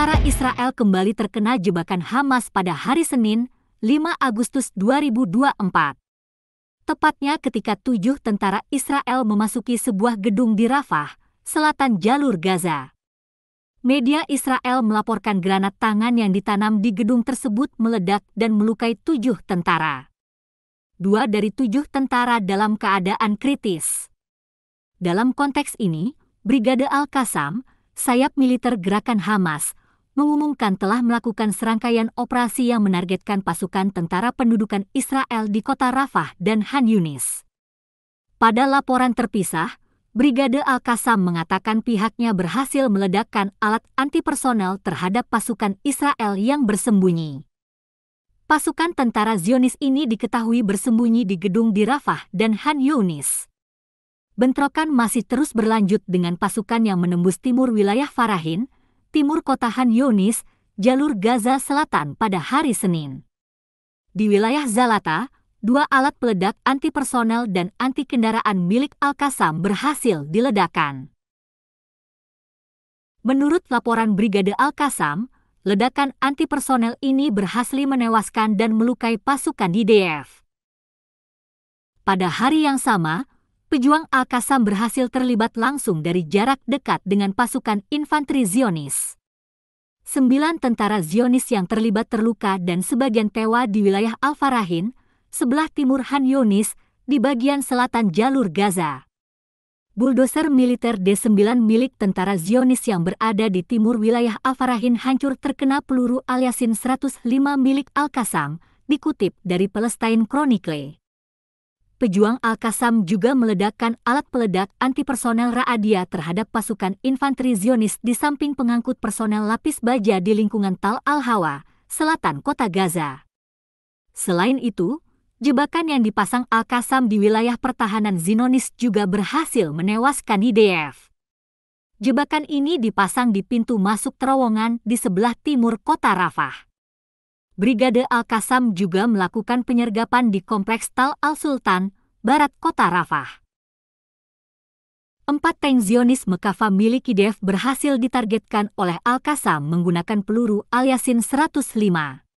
Tentara Israel kembali terkena jebakan Hamas pada hari Senin, 5 Agustus 2024. Tepatnya ketika tujuh tentara Israel memasuki sebuah gedung di Rafah, selatan jalur Gaza. Media Israel melaporkan granat tangan yang ditanam di gedung tersebut meledak dan melukai tujuh tentara. Dua dari tujuh tentara dalam keadaan kritis. Dalam konteks ini, Brigade Al-Qassam, sayap militer gerakan Hamas, mengumumkan telah melakukan serangkaian operasi yang menargetkan pasukan tentara pendudukan Israel di kota Rafah dan Han Yunis. Pada laporan terpisah, Brigade Al-Qassam mengatakan pihaknya berhasil meledakkan alat antipersonel terhadap pasukan Israel yang bersembunyi. Pasukan tentara Zionis ini diketahui bersembunyi di gedung di Rafah dan Han Yunis. Bentrokan masih terus berlanjut dengan pasukan yang menembus timur wilayah Farahin, timur kota Han Yunis, jalur Gaza Selatan pada hari Senin. Di wilayah Zalata, dua alat peledak antipersonal dan anti kendaraan milik Al-Qassam berhasil diledakkan. Menurut laporan Brigade Al-Qassam, ledakan antipersonal ini berhasil menewaskan dan melukai pasukan IDF. Pada hari yang sama, pejuang Al-Qassam berhasil terlibat langsung dari jarak dekat dengan pasukan infanteri Zionis. Sembilan tentara Zionis yang terlibat terluka dan sebagian tewa di wilayah Al-Farahin, sebelah timur Han Yunis, di bagian selatan jalur Gaza. Bulldozer militer D9 milik tentara Zionis yang berada di timur wilayah Al-Farahin hancur terkena peluru aliasin 105 milik Al-Qassam, dikutip dari Palestine Chronicle pejuang Al-Qassam juga meledakkan alat peledak antipersonel Ra'adia terhadap pasukan infanteri Zionis di samping pengangkut personel lapis baja di lingkungan Tal Al-Hawa, selatan kota Gaza. Selain itu, jebakan yang dipasang Al-Qassam di wilayah pertahanan Zionis juga berhasil menewaskan IDF. Jebakan ini dipasang di pintu masuk terowongan di sebelah timur kota Rafah. Brigade Al-Qassam juga melakukan penyergapan di Kompleks Tal Al-Sultan, barat kota Rafah. Empat tank Zionis Mekafa milik IDF berhasil ditargetkan oleh Al-Qassam menggunakan peluru aliasin 105.